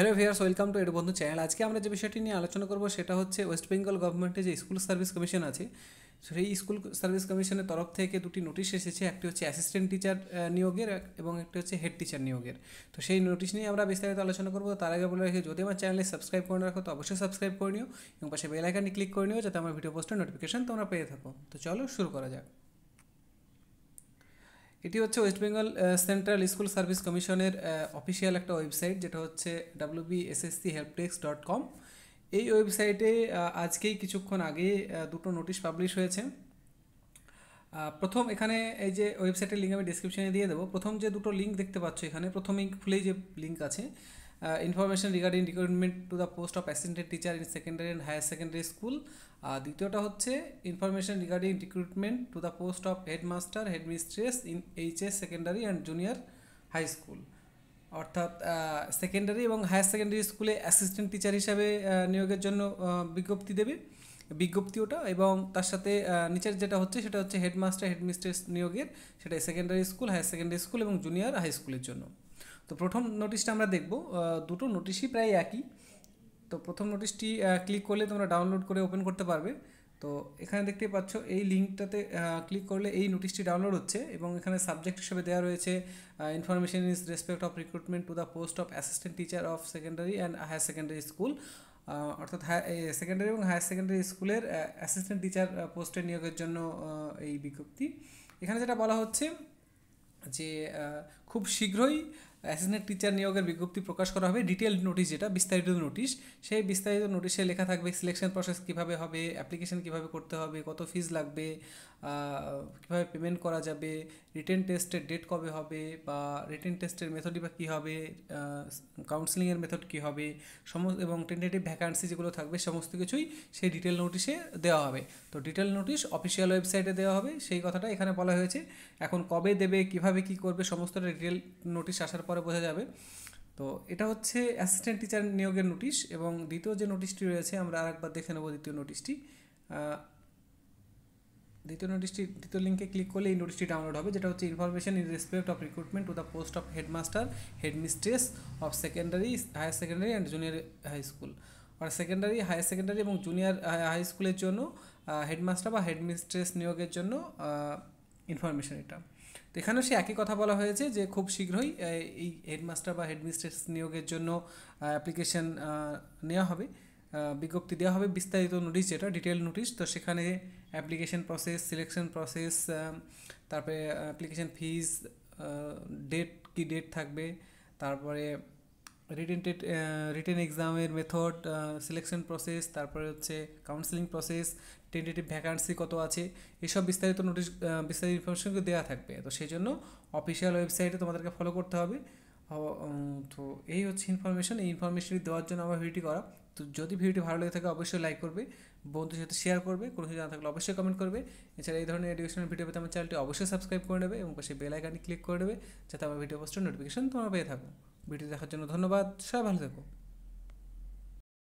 hello viewers welcome to বন্ধু channel আজকে আমরা যে বিষয়টি নিয়ে আলোচনা করব সেটা হচ্ছে ওয়েস্ট বেঙ্গল গভর্নমেন্টের যে স্কুল সার্ভিস কমিশন আছে সেই স্কুল সার্ভিস কমিশনের তরফ থেকে দুটি নোটিশ এসেছে একটি হচ্ছে অ্যাসিস্ট্যান্ট টিচার নিয়োগের এবং একটি হচ্ছে হেড টিচার নিয়োগের তো সেই নোটিশ নিয়ে আমরা বিস্তারিত আলোচনা করবো তার আগে বলে রাখি যদি আমার চ্যানেলে সাবস্ক্রাইব করে রাখো তো অবশ্যই সাবস্ক্রাইব করে নিও এবং পাশে বেলাইকানটি ক্লিক করে নিও যাতে আমার ভিডিও পোস্টের নোটিফিকেশন তোমরা পেয়ে থাকো তো চলো শুরু করা যাক এটি হচ্ছে West Bengal Central School Service কমিশনের অফিসিয়াল একটা ওয়েবসাইট যেটা হচ্ছে W help desk dot com এই ওয়েবসাইটে আজকেই কিছুক্ষণ আগে দুটো নোটিশ পাবলিশ হয়েছে প্রথম এখানে এই যে ওয়েবসাইটের লিঙ্ক আমি ডিসক্রিপশানে দিয়ে দেবো প্রথম যে দুটো লিঙ্ক দেখতে পাচ্ছ এখানে প্রথমেই খুলেই যে লিঙ্ক আছে uh, information regarding recruitment to the post of assistant teacher in secondary and higher secondary school আর uh, দ্বিতীয়টা হচ্ছে information regarding recruitment to the post of headmaster headmistress in HS secondary and junior high school অর্থাৎ secondary uh, এবং higher secondary স্কুলে assistant teacher হিসাবে uh, নিয়োগের জন্য বিজ্ঞপ্তি দেবে বিজ্ঞপ্তি ওটা এবং তার সাথে নিচের যেটা হচ্ছে সেটা হচ্ছে হেডমাস্টার হেডমিস্ট্রেস নিয়োগের সেটা secondary school higher secondary school এবং জুনিয়র হাই স্কুলের জন্য তো প্রথম নোটিশটা আমরা দেখব দুটো নোটিশই প্রায় একই তো প্রথম নোটিশটি ক্লিক করলে তোমরা ডাউনলোড করে ওপেন করতে পারবে তো এখানে দেখতে পাচ্ছ এই লিঙ্কটাতে ক্লিক করলে এই নোটিশটি ডাউনলোড হচ্ছে এবং এখানে সাবজেক্ট হিসেবে দেওয়া রয়েছে information is respect of recruitment to the post of assistant teacher of secondary and higher secondary school অর্থাৎ হায়ার সেকেন্ডারি এবং হায়ার সেকেন্ডারি স্কুলের অ্যাসিস্ট্যান্ট টিচার পোস্টে নিয়োগের জন্য এই বিজ্ঞপ্তি এখানে যেটা বলা হচ্ছে যে খুব শীঘ্রই অ্যাসিস্ট্যান্ট টিচার নিয়োগের বিজ্ঞপ্তি প্রকাশ করা হবে ডিটেল নোটিশ যেটা বিস্তারিত নোটিশ সেই বিস্তারিত নোটিশে লেখা থাকবে সিলেকশন প্রসেস কীভাবে হবে অ্যাপ্লিকেশন কীভাবে করতে হবে কত ফিজ লাগবে কীভাবে পেমেন্ট করা যাবে রিটেন টেস্টের ডেট কবে হবে বা রিটেন টেস্টের মেথডই বা কী হবে কাউন্সিলিংয়ের মেথড কী হবে সমস্ত এবং টেন্টেটিভ ভ্যাকান্সি যেগুলো থাকবে সমস্ত কিছুই সেই ডিটেল নোটিশে দেওয়া হবে তো ডিটেল নোটিশ অফিসিয়াল ওয়েবসাইটে দেওয়া হবে সেই কথাটা এখানে বলা হয়েছে এখন কবে দেবে কিভাবে কি করবে সমস্তটা ডিটেল নোটিশ আসার পরে বোঝা যাবে তো এটা হচ্ছে অ্যাসিস্ট্যান্ট টিচার নিয়োগের নোটিশ এবং দ্বিতীয় যে নোটিশটি রয়েছে আমরা আরেকবার দেখে নেব দ্বিতীয় নোটিশটি দ্বিতীয় নোটিশটি দ্বিতীয় লিঙ্কে ক্লিক করলে এই নোটিশটি ডাউনলোড হবে যেটা হচ্ছে information in respect of recruitment to the post of headmaster headmistress of secondary higher secondary and junior high school আর সেকেন্ডারি হায়ার সেকেন্ডারি এবং জুনিয়র হাই স্কুলের জন্য হেডমাস্টার বা হেডমিস্ট্রেস নিয়োগের জন্য ইনফরমেশন এটা তো এখানেও সে একই কথা বলা হয়েছে যে খুব শীঘ্রই এই হেডমাস্টার বা হেডমিস্ট্রেস নিয়োগের জন্য অ্যাপ্লিকেশন নেওয়া হবে বিজ্ঞপ্তি দেওয়া হবে বিস্তারিত নোটিশ যেটা ডিটেল নোটিশ তো সেখানে অ্যাপ্লিকেশন প্রসেস সিলেকশন প্রসেস তারপরে অ্যাপ্লিকেশন ফিজ ডেট কি ডেট থাকবে তারপরে রিটেন রিটেন এক্সামের মেথড সিলেকশন প্রসেস তারপরে হচ্ছে কাউন্সেলিং প্রসেস টেন্টেটিভ ভ্যাকান্সি কত আছে এসব বিস্তারিত নোটিশ বিস্তারিত ইনফরমেশন দেওয়া থাকবে তো সেই জন্য অফিসিয়াল ওয়েবসাইটে তোমাদেরকে ফলো করতে হবে তো এই হচ্ছে ইনফরমেশন এই ইনফরমেশনটি দেওয়ার জন্য আমার ভিডিওটি করা তো যদি ভিডিওটি ভালো লেগে থাকে অবশ্যই লাইক করবে বন্ধুদের সাথে শেয়ার করবে কোনো কিছু জানা থাকলে অবশ্যই কমেন্ট করবে এছাড়া এই ধরনের এডুকেশনের ভিডিও পেতে আমার চ্যানেলটি অবশ্যই সাবস্ক্রাইব করে নেবে এবং পাশে বেল আইকানে ক্লিক করে নেবে যাতে আমার ভিডিও পোস্টের নোটিফিকেশন তোমরা পেয়ে থাকো ভিডিও দেখার জন্য ধন্যবাদ সবাই ভালো থাকো